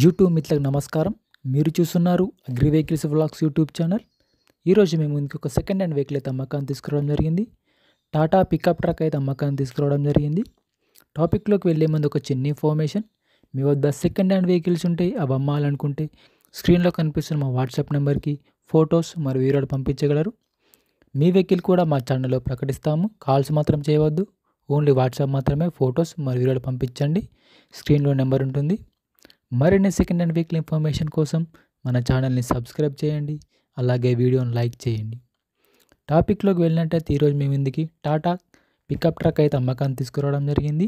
YouTube మిత్రులకు నమస్కారం మీరు చూస్తున్నారు agri vehicles vlogs YouTube channel ఈరోజు మేము ఇంకొక సెకండ్ హ్యాండ్ వెహికల్ అయితే అమ్మకాన్ని తీసుకురావడం జరిగింది టాటా పికప్ ట్రక్ అయితే అమ్మకాన్ని తీసుకురావడం జరిగింది టాపిక్లోకి వెళ్ళే ముందు ఒక చిన్న ఇన్ఫర్మేషన్ మీ వద్ద సెకండ్ హ్యాండ్ వెహికల్స్ ఉంటే అవి అమ్మాలనుకుంటే స్క్రీన్లో కనిపిస్తున్న మా వాట్సాప్ నెంబర్కి ఫొటోస్ మరియు వీడియోలు పంపించగలరు మీ వెహికల్ కూడా మా ఛానల్లో ప్రకటిస్తాము కాల్స్ మాత్రం చేయవద్దు ఓన్లీ వాట్సాప్ మాత్రమే ఫొటోస్ మరియు వీడియోలు పంపించండి స్క్రీన్లో నెంబర్ ఉంటుంది మరిన్ని సెకండ్ అండ్ వీక్లీ ఇన్ఫర్మేషన్ కోసం మన ఛానల్ని సబ్స్క్రైబ్ చేయండి అలాగే వీడియోని లైక్ చేయండి టాపిక్లోకి వెళ్ళినట్టయితే ఈరోజు మేము ఇందుకి టాటా పికప్ ట్రక్ అయితే అమ్మకాన్ని తీసుకురావడం జరిగింది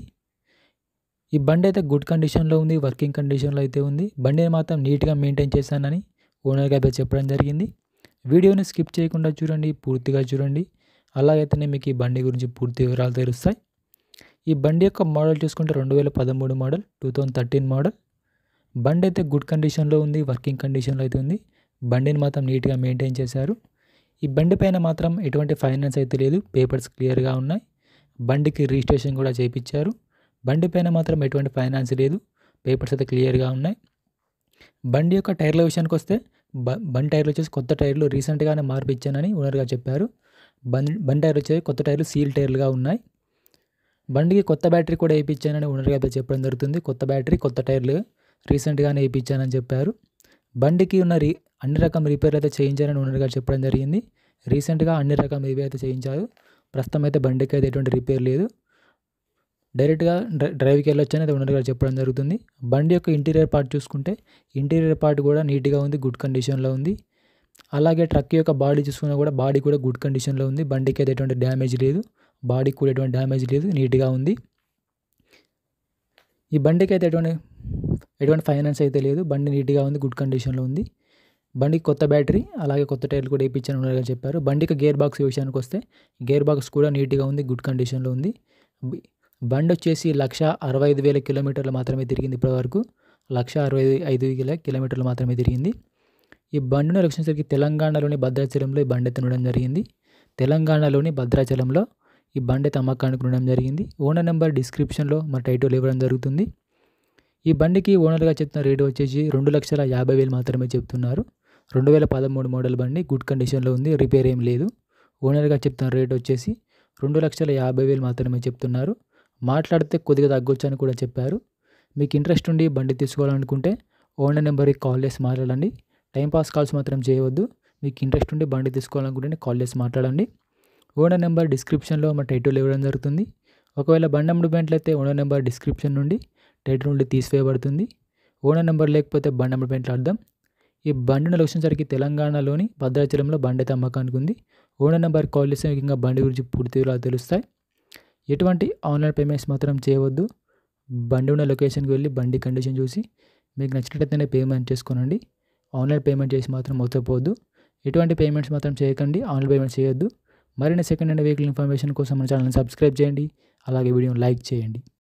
ఈ బండి అయితే గుడ్ కండిషన్లో ఉంది వర్కింగ్ కండిషన్లో అయితే ఉంది బండిని మాత్రం నీట్గా మెయింటైన్ చేశానని ఓనర్ గారి చెప్పడం జరిగింది వీడియోని స్కిప్ చేయకుండా చూడండి పూర్తిగా చూడండి అలాగైతేనే మీకు ఈ బండి గురించి పూర్తి వివరాలు తెలుస్తాయి ఈ బండి యొక్క మోడల్ చూసుకుంటే రెండు వేల పదమూడు మోడల్ టూ థర్టీన్ మోడల్ బండి అయితే గుడ్ కండిషన్లో ఉంది వర్కింగ్ కండిషన్లో అయితే ఉంది బండిని మాత్రం నీట్గా మెయింటైన్ చేశారు ఈ బండి పైన మాత్రం ఎటువంటి ఫైనాన్స్ అయితే లేదు పేపర్స్ క్లియర్గా ఉన్నాయి బండికి రిజిస్ట్రేషన్ కూడా చేయించారు బండి పైన మాత్రం ఎటువంటి ఫైనాన్స్ లేదు పేపర్స్ అయితే క్లియర్గా ఉన్నాయి బండి యొక్క టైర్ల విషయానికి వస్తే బ బండి టైర్లు వచ్చేసి కొత్త టైర్లు రీసెంట్గానే మార్పిచ్చానని ఓనర్గా చెప్పారు బండి బండి టైర్లు వచ్చేసి కొత్త టైర్లు సీల్ టైర్లుగా ఉన్నాయి బండికి కొత్త బ్యాటరీ కూడా వేయించానని ఓనర్గా అయితే చెప్పడం జరుగుతుంది కొత్త బ్యాటరీ కొత్త టైర్లు రీసెంట్గానే వేయించానని చెప్పారు బండికి ఉన్న రీ అన్ని రకం రిపేర్లు అయితే చేయించారని ఓనర్ గారు చెప్పడం జరిగింది రీసెంట్గా అన్ని రకం రిపేర్ అయితే చేయించారు ప్రస్తుతం అయితే బండికి అయితే ఎటువంటి రిపేర్ లేదు డైరెక్ట్గా డ్రైవ్కి వెళ్ళొచ్చని అయితే ఓనర్ గారు చెప్పడం జరుగుతుంది బండి యొక్క ఇంటీరియర్ పార్ట్ చూసుకుంటే ఇంటీరియర్ పార్ట్ కూడా నీట్గా ఉంది గుడ్ కండిషన్లో ఉంది అలాగే ట్రక్ యొక్క బాడీ చూసుకున్నా కూడా బాడీ కూడా గుడ్ కండిషన్లో ఉంది బండికి అయితే ఎటువంటి డ్యామేజ్ లేదు బాడీకి కూడా ఎటువంటి డ్యామేజ్ లేదు నీట్గా ఉంది ఈ బండికి అయితే ఎటువంటి ఎటువంటి ఫైనాన్స్ అయితే లేదు బండి నీట్గా ఉంది గుడ్ కండిషన్లో ఉంది బండికి కొత్త బ్యాటరీ అలాగే కొత్త టైర్లు కూడా వేయించాను ఉండగా చెప్పారు బండికి గేర్ బాక్స్ విషయానికి వస్తే గేర్ బాక్స్ కూడా నీట్గా ఉంది గుడ్ కండిషన్లో ఉంది బండి వచ్చేసి లక్ష అరవై ఐదు వేల కిలోమీటర్లు మాత్రమే తిరిగింది ఇప్పటివరకు లక్ష అరవై ఐదు వేల కిలోమీటర్లు మాత్రమే తిరిగింది ఈ బండిని రక్షించడానికి తెలంగాణలోని భద్రాచలంలో ఈ బండి తినడం జరిగింది తెలంగాణలోని భద్రాచలంలో ఈ బండి అయితే అమ్మకానికి ఉండడం జరిగింది ఓనర్ నెంబర్ డిస్క్రిప్షన్లో మా టైటిల్ ఇవ్వడం జరుగుతుంది ఈ బండికి ఓనర్గా చెప్తున్న రేటు వచ్చేసి రెండు లక్షల యాభై వేలు మాత్రమే చెప్తున్నారు రెండు వేల పదమూడు మోడల్ బండి గుడ్ కండిషన్లో ఉంది రిపేర్ ఏం లేదు ఓనర్గా చెప్తున్న రేట్ వచ్చేసి రెండు లక్షల యాభై వేలు మాత్రమే చెప్తున్నారు మాట్లాడితే కొద్దిగా తగ్గొచ్చు అని కూడా చెప్పారు మీకు ఇంట్రెస్ట్ ఉండి బండి తీసుకోవాలనుకుంటే ఓనర్ నెంబర్కి కాల్ చేసి మాట్లాడండి టైంపాస్ కాల్స్ మాత్రం చేయవద్దు మీకు ఇంట్రెస్ట్ ఉండి బండి తీసుకోవాలనుకుంటే కాల్ చేసి మాట్లాడండి ఓనర్ నెంబర్ డిస్క్రిప్షన్లో మా టైటిల్ ఇవ్వడం జరుగుతుంది ఒకవేళ బండి అమ్ముడుమెంట్లు అయితే ఓనర్ నెంబర్ డిస్క్రిప్షన్ నుండి టైటిల్ నుండి తీసివేయబడుతుంది ఓనర్ నెంబర్ లేకపోతే బండి నెంబర్ పైన అర్థం ఈ బండి లొకేషన్సరికి తెలంగాణలోని భద్రాచలంలో బండి అయితే ఉంది ఓనర్ నెంబర్ కాల్ చేస్తే మీకు ఇంకా బండి గురించి పూర్తిగా తెలుస్తాయి ఎటువంటి ఆన్లైన్ పేమెంట్స్ మాత్రం చేయవద్దు బండి ఉన్న లొకేషన్కి వెళ్ళి బండి కండిషన్ చూసి మీకు నచ్చినట్టయితేనే పేమెంట్ చేసుకోనండి ఆన్లైన్ పేమెంట్ చేసి మాత్రం మొత్తపోవద్దు ఎటువంటి పేమెంట్స్ మాత్రం చేయకండి ఆన్లైన్ పేమెంట్ చేయొద్దు మరిన్ని సెకండ్ హ్యాండ్ వెహికల్ ఇన్ఫర్మేషన్ కోసం మన ఛానల్ని సబ్స్క్రైబ్ చేయండి అలాగే వీడియోని లైక్ చేయండి